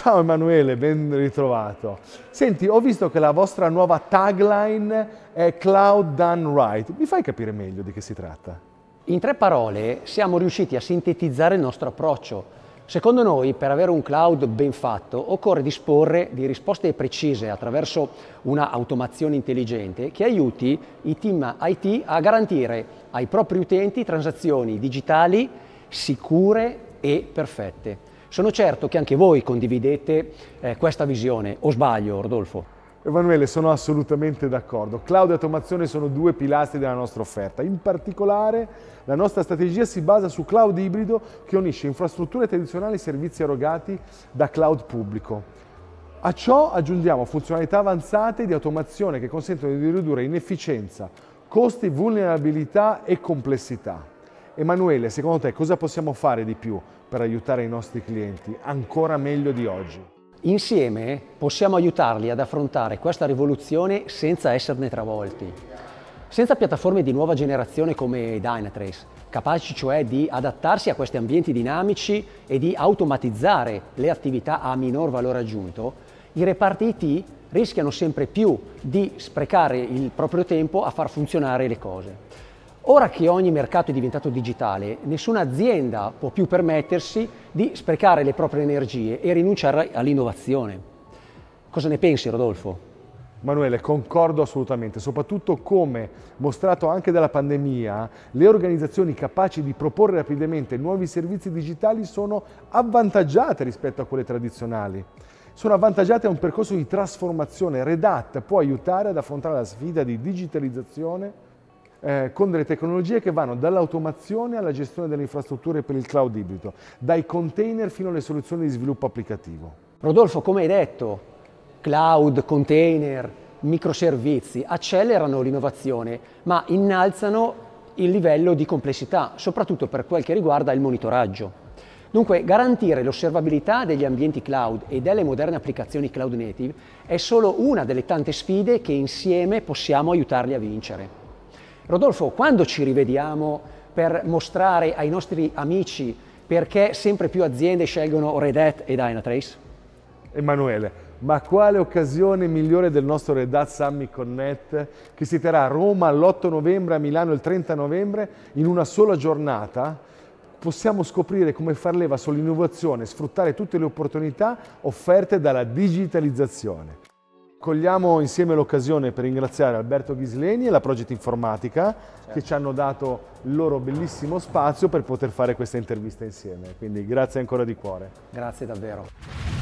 Ciao Emanuele, ben ritrovato. Senti, ho visto che la vostra nuova tagline è Cloud Done Right. Mi fai capire meglio di che si tratta? In tre parole siamo riusciti a sintetizzare il nostro approccio. Secondo noi, per avere un cloud ben fatto, occorre disporre di risposte precise attraverso una automazione intelligente che aiuti i team IT a garantire ai propri utenti transazioni digitali sicure e perfette. Sono certo che anche voi condividete eh, questa visione, o sbaglio Rodolfo? Emanuele, sono assolutamente d'accordo. Cloud e automazione sono due pilastri della nostra offerta. In particolare, la nostra strategia si basa su cloud ibrido che unisce infrastrutture tradizionali e servizi erogati da cloud pubblico. A ciò aggiungiamo funzionalità avanzate di automazione che consentono di ridurre inefficienza, costi, vulnerabilità e complessità. Emanuele, secondo te cosa possiamo fare di più per aiutare i nostri clienti ancora meglio di oggi? Insieme possiamo aiutarli ad affrontare questa rivoluzione senza esserne travolti. Senza piattaforme di nuova generazione come Dynatrace, capaci cioè di adattarsi a questi ambienti dinamici e di automatizzare le attività a minor valore aggiunto, i reparti IT rischiano sempre più di sprecare il proprio tempo a far funzionare le cose. Ora che ogni mercato è diventato digitale, nessuna azienda può più permettersi di sprecare le proprie energie e rinunciare all'innovazione. Cosa ne pensi Rodolfo? Manuele, concordo assolutamente, soprattutto come mostrato anche dalla pandemia, le organizzazioni capaci di proporre rapidamente nuovi servizi digitali sono avvantaggiate rispetto a quelle tradizionali. Sono avvantaggiate a un percorso di trasformazione redatta, può aiutare ad affrontare la sfida di digitalizzazione eh, con delle tecnologie che vanno dall'automazione alla gestione delle infrastrutture per il cloud ibrido, dai container fino alle soluzioni di sviluppo applicativo. Rodolfo, come hai detto, cloud, container, microservizi accelerano l'innovazione, ma innalzano il livello di complessità, soprattutto per quel che riguarda il monitoraggio. Dunque, garantire l'osservabilità degli ambienti cloud e delle moderne applicazioni cloud native è solo una delle tante sfide che insieme possiamo aiutarli a vincere. Rodolfo, quando ci rivediamo per mostrare ai nostri amici perché sempre più aziende scelgono Red Hat e Dynatrace? Emanuele, ma quale occasione migliore del nostro Red Hat Summit Connect che si terrà a Roma l'8 novembre, a Milano il 30 novembre, in una sola giornata? Possiamo scoprire come far leva sull'innovazione, sfruttare tutte le opportunità offerte dalla digitalizzazione. Cogliamo insieme l'occasione per ringraziare Alberto Ghisleni e la Project Informatica certo. che ci hanno dato il loro bellissimo spazio per poter fare questa intervista insieme. Quindi grazie ancora di cuore. Grazie davvero.